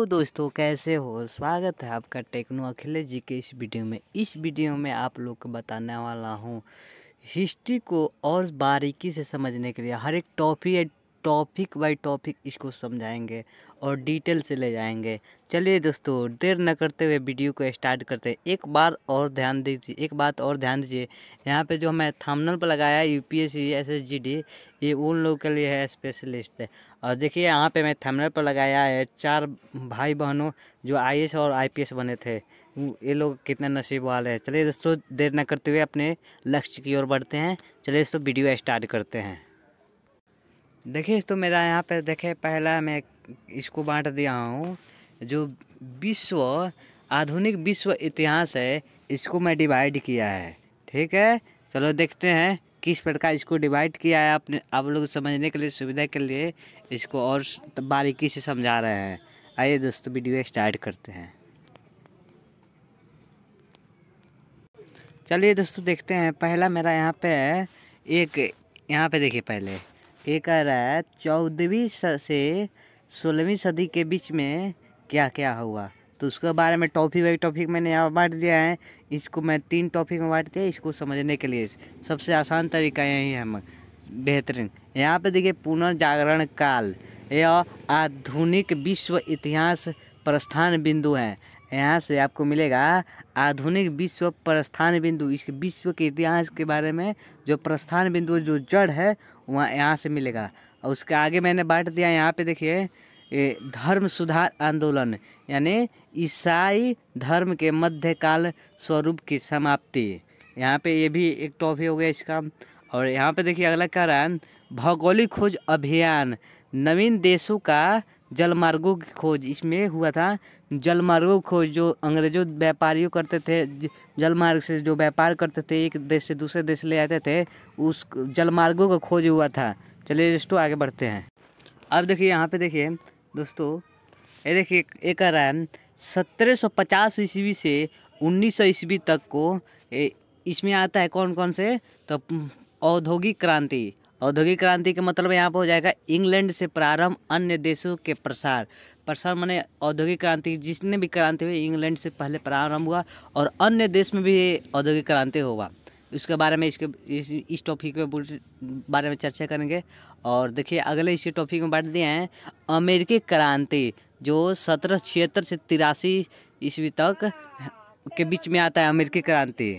तो दोस्तों कैसे हो स्वागत है आपका टेक्नो अखिलेश जी के इस वीडियो में इस वीडियो में आप लोग को बताने वाला हूँ हिस्ट्री को और बारीकी से समझने के लिए हर एक टॉपिक टॉपिक बाय टॉपिक इसको समझाएंगे और डिटेल से ले जाएंगे चलिए दोस्तों देर न करते हुए वीडियो को स्टार्ट करते हैं एक बार और ध्यान दीजिए एक बात और ध्यान दीजिए यहाँ पे जो हमें थामनल पर लगाया है यू पी एस सी ये उन लोगों के लिए है स्पेशलिस्ट है और देखिए यहाँ पे मैं थामनल पर लगाया है चार भाई बहनों जो आई और आई बने थे ये लोग कितने नसीब वाले हैं चलिए दोस्तों देर न करते हुए अपने लक्ष्य की ओर बढ़ते हैं चलिए दोस्तों वीडियो स्टार्ट करते हैं देखिए तो मेरा यहाँ पे देखे पहला मैं इसको बांट दिया हूँ जो विश्व आधुनिक विश्व इतिहास है इसको मैं डिवाइड किया है ठीक है चलो देखते हैं किस प्रकार इसको डिवाइड किया है आपने आप लोग समझने के लिए सुविधा के लिए इसको और बारीकी से समझा रहे हैं आइए दोस्तों वीडियो स्टार्ट करते हैं चलिए दोस्तों देखते हैं पहला मेरा यहाँ पे है एक यहाँ पे देखिए पहले एक कह रहा है चौदहवीं से सोलहवीं सदी के बीच में क्या क्या हुआ तो उसके बारे में टॉपिक वाई टॉपिक मैंने यहाँ बांट दिया है इसको मैं तीन टॉपिक में बांट दिया इसको समझने के लिए सबसे आसान तरीका यही है हम बेहतरीन यहाँ पे देखिए पुनर्जागरण काल यह आधुनिक विश्व इतिहास प्रस्थान बिंदु है यहाँ से आपको मिलेगा आधुनिक विश्व प्रस्थान बिंदु इसके विश्व के इतिहास के बारे में जो प्रस्थान बिंदु जो जड़ है वहाँ यहाँ से मिलेगा और उसके आगे मैंने बांट दिया यहाँ पे देखिए धर्म सुधार आंदोलन यानी ईसाई धर्म के मध्यकाल स्वरूप की समाप्ति यहाँ पे ये भी एक टॉफी हो गया इसका और यहाँ पे देखिए अगला कारण भौगोलिक खोज अभियान नवीन देशों का जलमार्गों की खोज इसमें हुआ था जलमार्गों को जो अंग्रेजों व्यापारियों करते थे जलमार्ग से जो व्यापार करते थे एक देश से दूसरे देश ले जाते थे उस जलमार्गों का खोज हुआ था चलिए दोस्तों आगे बढ़ते हैं अब देखिए यहाँ पे देखिए दोस्तों ये देखिए ये कह रहा है सत्रह सौ पचास ईस्वी से उन्नीस सौ ईस्वी तक को इसमें आता है कौन कौन से तो औद्योगिक क्रांति औद्योगिक क्रांति का मतलब यहाँ पर हो जाएगा इंग्लैंड से प्रारंभ अन्य देशों के प्रसार प्रसार मैंने औद्योगिक क्रांति जिसने भी क्रांति हुई इंग्लैंड से पहले प्रारंभ हुआ और अन्य देश में भी औद्योगिक क्रांति होगा इसके बारे में इसके इस, इस टॉपिक के बारे में चर्चा करेंगे और देखिए अगले इसी टॉपिक में बांट दिए हैं अमेरिकी क्रांति जो सत्रह छिहत्तर से तिरासी ईस्वी तक के बीच में आता है अमेरिकी क्रांति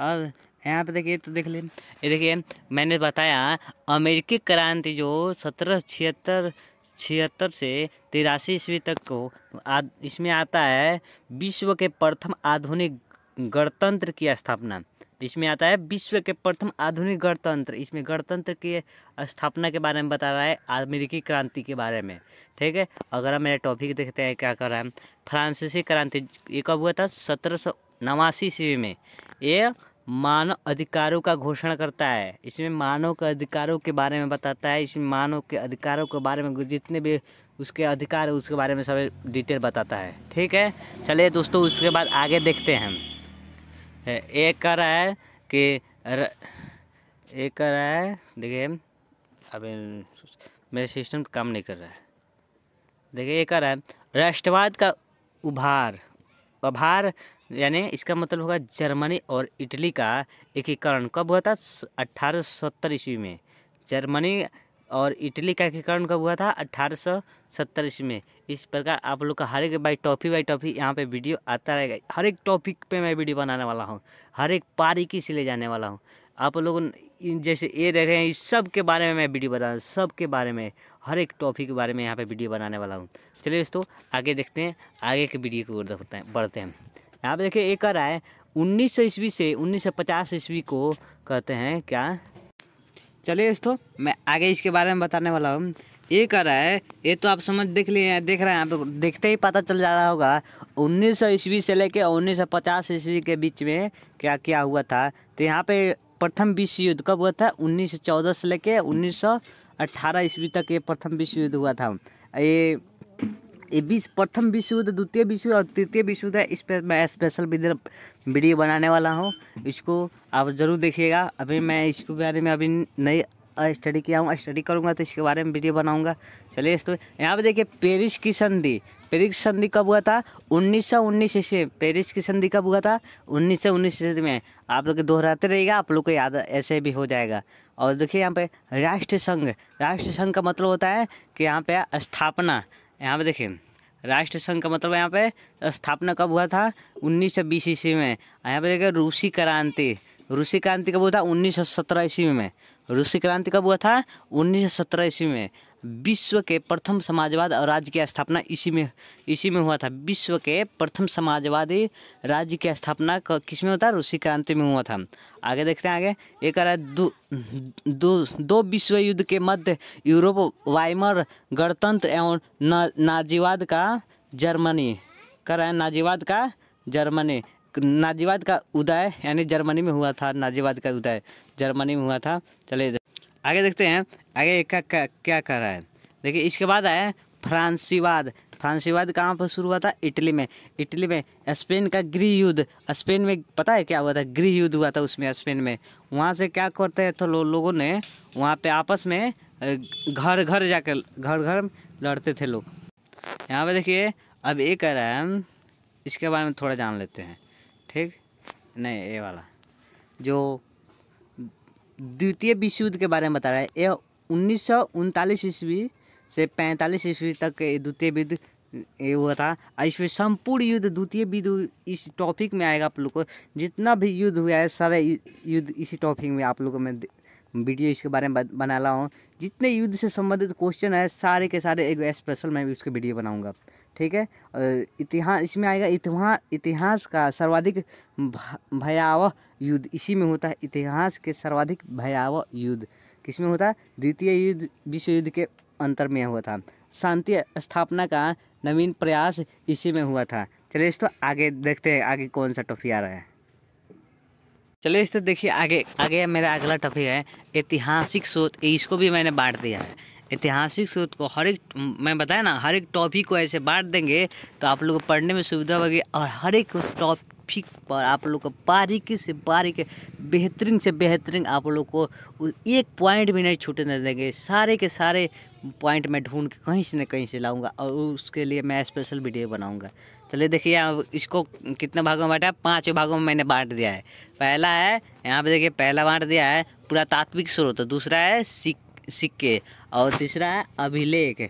और यहाँ पे देखिए तो देख ले ये देखिए मैंने बताया अमेरिकी क्रांति जो सत्रह छिहत्तर छिहत्तर से तिरासी ईस्वी तक को आ, इसमें आता है विश्व के प्रथम आधुनिक गणतंत्र की स्थापना इसमें आता है विश्व के प्रथम आधुनिक गणतंत्र इसमें गणतंत्र की स्थापना के बारे में बता रहा है अमेरिकी क्रांति के बारे में ठीक है अगर हम मेरा टॉपिक देखते हैं क्या कर रहा है फ्रांसीसी क्रांति ये कब हुआ था सत्रह सौ नवासी ईस्वी में ये मानव अधिकारों का घोषणा करता है इसमें मानव के अधिकारों के बारे में बताता है इसमें मानव के अधिकारों के बारे में जितने भी उसके अधिकार है उसके बारे में सब डिटेल बताता है ठीक है चलिए दोस्तों उसके बाद आगे देखते हैं एक कह रहा है कि एक कह रहा है देखिए अब मेरे सिस्टम काम नहीं कर रहा है देखिए ये कह रहा है राष्ट्रवाद का उभार उभार यानी इसका मतलब होगा जर्मनी और इटली का एकीकरण कब हुआ था अट्ठारह सौ सत्तर ईस्वी में जर्मनी और इटली का एकीकरण कब हुआ था अट्ठारह सौ सत्तर ईस्वी में इस प्रकार आप लोग का हर एक बाई टॉपिक बाई टॉपिक यहाँ पे वीडियो आता रहेगा हर एक टॉपिक पे मैं वीडियो बनाने वाला हूँ हर एक पारीकी से ले जाने वाला हूँ आप लोग जैसे ये देख रहे हैं इस सब के बारे में मैं वीडियो बता रहा सब के बारे में हर एक टॉपिक के बारे में यहाँ पे वीडियो बनाने वाला हूँ चलिए दोस्तों आगे देखते हैं आगे के वीडियो को बढ़ते हैं यहाँ पे देखिए एक कर रहा है उन्नीस सौ ईस्वी से उन्नीस सौ पचास ईस्वी को कहते हैं क्या चलिए दोस्तों मैं आगे इसके बारे में बताने वाला हूँ ये कर रहा है ये तो आप समझ देख लिए देख रहे हैं आप देखते ही पता चल जा रहा होगा सौ ईस्वी से सौ पचास ईस्वी के बीच में क्या क्या हुआ था तो यहाँ पे प्रथम विश्व युद्ध कब हुआ था 1914 से सौ 1918 ईस्वी तक ये प्रथम विश्व युद्ध हुआ था ये बीस प्रथम विश्व युद्ध द्वितीय विश्व युद्ध और तृतीय विश्व युद्ध है इस पर मैं स्पेशल वीडियो बनाने वाला हूँ इसको आप ज़रूर देखिएगा अभी मैं इसके बारे में अभी नई स्टडी किया हूँ स्टडी करूँगा तो इसके बारे में वीडियो बनाऊँगा चलिए तो यहाँ पर देखिए पेरिस की संधि पेरिस संधि कब हुआ था उन्नीस सौ उन्नीस ईस्वी में पेरिस की संधि कब हुआ था उन्नीस सौ उन्नीस ईस्वी में आप लोग दोहराते रहेगा आप लोग को याद ऐसे भी हो जाएगा और देखिए यहाँ पे राष्ट्र संघ राष्ट्र संघ का मतलब होता है कि यहाँ पे स्थापना यहाँ पे देखिए राष्ट्र संघ का मतलब यहाँ पे स्थापना कब हुआ था उन्नीस सौ बीस ईस्वी में यहाँ पे देखिए रूसी क्रांति रूसी क्रांति कब हुआ था उन्नीस सौ सत्रह ईस्वी में रूसी क्रांति कब हुआ था उन्नीस सौ सत्रह ईस्वी में विश्व के प्रथम समाजवाद और राज्य की स्थापना इसी में इसी में हुआ था विश्व के प्रथम समाजवादी राज्य की स्थापना किस में होता है रूसी क्रांति में हुआ था आगे देखते हैं आगे एक रहा है दो दो, दो विश्व युद्ध के मध्य यूरोप वाइमर गणतंत्र एवं नाजीवाद का जर्मनी कर रहा है नाजीवाद का जर्मनी नाजीवाद का उदय यानी जर्मनी में हुआ था नाजीवाद का उदय जर्मनी में हुआ था चले आगे देखते हैं आगे क्या क्या कर रहा है देखिए इसके बाद आया फ्रांसीवाद फ्रांसीवाद कहाँ पर शुरू हुआ था इटली में इटली में स्पेन का गृह युद्ध स्पेन में पता है क्या हुआ था गृह युद्ध हुआ था उसमें स्पेन में वहाँ से क्या करते थे तो लो, लोगों ने वहाँ पे आपस में घर घर जाकर घर घर लड़ते थे लोग यहाँ पे देखिए अब ये कह रहा है इसके बारे में थोड़ा जान लेते हैं ठीक नहीं ये वाला जो द्वितीय विश्व युद्ध के बारे में बता रहा है यह उन्नीस सौ ईस्वी से पैंतालीस ईस्वी तक द्वितीय युद्ध ये हुआ था और इसमें संपूर्ण युद्ध द्वितीय युद्ध इस टॉपिक में आएगा आप लोग को जितना भी युद्ध हुआ है सारे युद्ध इसी टॉपिक में आप लोगों मैं वीडियो इसके बारे में बना रहा हूँ जितने युद्ध से संबंधित क्वेश्चन है सारे के सारे एक स्पेशल मैं भी उसके वीडियो बनाऊँगा ठीक है इतिहास इसमें आएगा इतिहा इतिहास का सर्वाधिक भयावह युद्ध इसी में होता है इतिहास के सर्वाधिक भयावह युद्ध किसमें होता है द्वितीय युद्ध विश्व युद्ध के अंतर में हुआ था शांति स्थापना का नवीन प्रयास इसी में हुआ था चलिए इस तो आगे देखते हैं आगे कौन सा टॉफी आ रहा है चलिए इस तो देखिए आगे आगे मेरा अगला टॉपिक है ऐतिहासिक सोच इसको भी मैंने बांट दिया है ऐतिहासिक स्रोत को हर एक मैं बताया ना हर एक टॉपिक को ऐसे बांट देंगे तो आप लोग को पढ़ने में सुविधा होगी और हर एक उस टॉपिक पर आप लोग को बारीकी से बारीक बेहतरीन से बेहतरीन आप लोग को एक पॉइंट भी नहीं छूटने देंगे सारे के सारे पॉइंट मैं ढूंढ के कहीं से ना कहीं से लाऊंगा और उसके लिए मैं स्पेशल वीडियो बनाऊंगा चलिए देखिए अब इसको कितने भागों में बांटा पाँच भागों में मैंने बांट दिया है पहला है यहाँ पे देखिए पहला बांट दिया है पुरातात्विक स्रोत दूसरा है सिक सिक्के और तीसरा है अभिलेख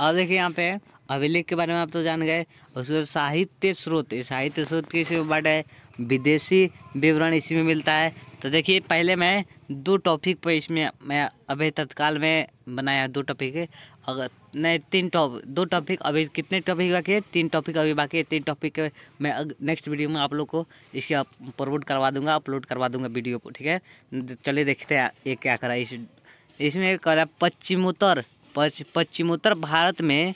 और देखिए यहाँ पे अभिलेख के बारे में आप तो जान गए उसके साहित्य स्रोत साहित्य स्रोत की इसी बात है विदेशी विवरण इसी में मिलता है तो देखिए पहले मैं दो टॉपिक पर इसमें मैं अभी तत्काल में बनाया दो टॉपिक अगर नहीं तीन टॉप दो टॉपिक अभी कितने टॉपिक बाकी है तीन टॉपिक अभी बाकी है तीन टॉपिक मैं नेक्स्ट वीडियो में आप लोग को इसके प्रमोट करवा दूंगा अपलोड करवा दूंगा वीडियो को ठीक है चलिए देखते हैं ये क्या करा इस इसमें करा पश्चिमोत्तर पच, पश्चिमोत्तर भारत में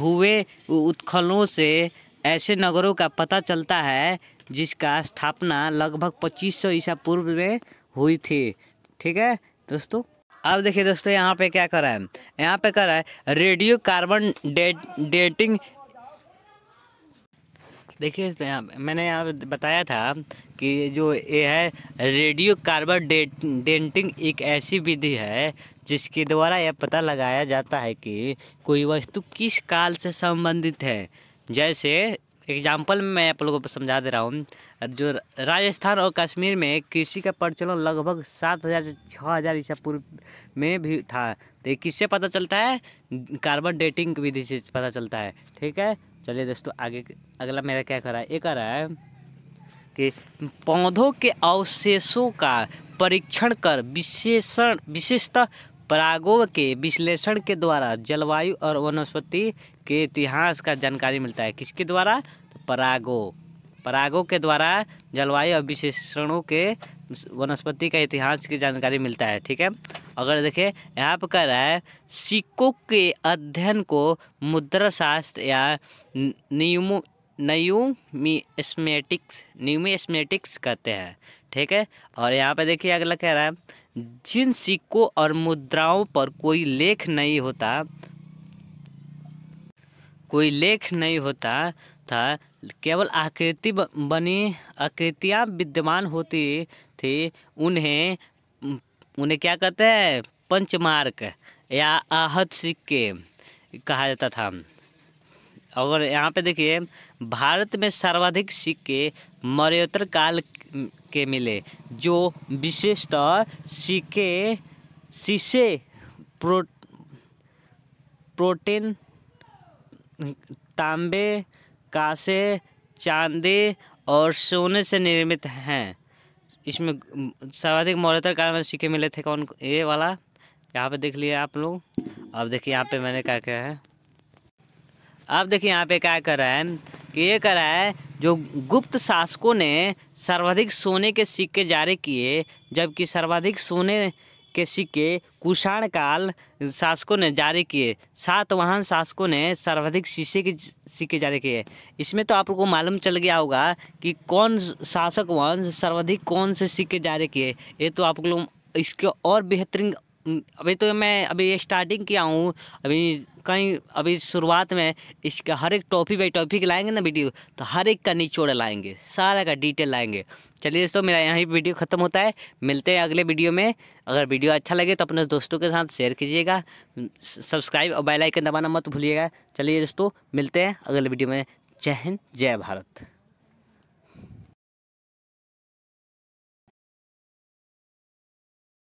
हुए उत्खनों से ऐसे नगरों का पता चलता है जिसका स्थापना लगभग पच्चीस ईसा पूर्व में हुई थी ठीक है दोस्तों अब देखिए दोस्तों यहाँ पे क्या करा है यहाँ पे करा है रेडियो कार्बन डे, डेटिंग देखिए तो यहाँ मैंने यहाँ बताया था कि जो ये है रेडियो कार्बन डे, डेटिंग एक ऐसी विधि है जिसके द्वारा यह पता लगाया जाता है कि कोई वस्तु किस काल से संबंधित है जैसे एग्जाम्पल में मैं आप लोगों को समझा दे रहा हूँ जो राजस्थान और कश्मीर में कृषि का प्रचलन लगभग सात हज़ार से छः हज़ार ईसा पूर्व में भी था तो ये किससे पता चलता है कार्बन डेटिंग विधि से पता चलता है ठीक है चलिए दोस्तों आगे अगला मेरा क्या कर रहा है ये कर रहा है कि पौधों के अवशेषों का परीक्षण कर विशेषण विशेषतः परागों के विश्लेषण के द्वारा जलवायु और वनस्पति के इतिहास का जानकारी मिलता है किसके द्वारा तो परागो परागो के द्वारा जलवायु और विशेषणों के वनस्पति का इतिहास की जानकारी मिलता है ठीक है अगर देखें यहाँ पर कह रहा है सिक्कों के अध्ययन को मुद्रा शास्त्र या नियमो न्यूमिस्मेटिक्स न्यूमिस्मेटिक्स कहते हैं ठीक है और यहाँ पर देखिए अगला कह रहा है जिन सिक्कों और मुद्राओं पर कोई लेख नहीं होता कोई लेख नहीं होता था केवल आकृति बनी आकृतियाँ विद्यमान होती थी उन्हें उन्हें क्या कहते हैं पंचमार्क या आहत सिक्के कहा जाता था और यहाँ पे देखिए भारत में सर्वाधिक सिक्के मौर्योत्तर काल के मिले जो विशेषतः सिक्के शीशे प्रो प्रोटीन तांबे कासे चांदी और सोने से निर्मित हैं इसमें सर्वाधिक मौर्योत्तर काल में सिक्के मिले थे कौन ये वाला यहाँ पे देख लिए आप लोग अब देखिए यहाँ पे मैंने क्या क्या है अब देखिए यहाँ पे क्या कर रहा है कि ये कर रहा है जो गुप्त शासकों ने सर्वाधिक सोने के सिक्के जारी किए जबकि सर्वाधिक सोने के सिक्के कुषाण काल शासकों ने जारी किए सात वाहन शासकों ने सर्वाधिक शीशे के सिक्के जारी किए इसमें तो आप लोग को मालूम चल गया होगा कि कौन शासक वंश सर्वाधिक कौन से सिक्के जारी किए ये तो आप लोग इसके और बेहतरीन अभी तो मैं अभी स्टार्टिंग किया हूँ अभी कहीं अभी शुरुआत में इसका हर एक टॉपिक बाई टॉपिक लाएंगे ना वीडियो तो हर एक का निचोड़ लाएंगे सारा का डिटेल लाएंगे चलिए दोस्तों मेरा यहाँ वीडियो ख़त्म होता है मिलते हैं अगले वीडियो में अगर वीडियो अच्छा लगे तो अपने दोस्तों के साथ शेयर कीजिएगा सब्सक्राइब और बेलाइकन दबाना मत भूलिएगा चलिए दोस्तों मिलते हैं अगले वीडियो में जय हिंद जय भारत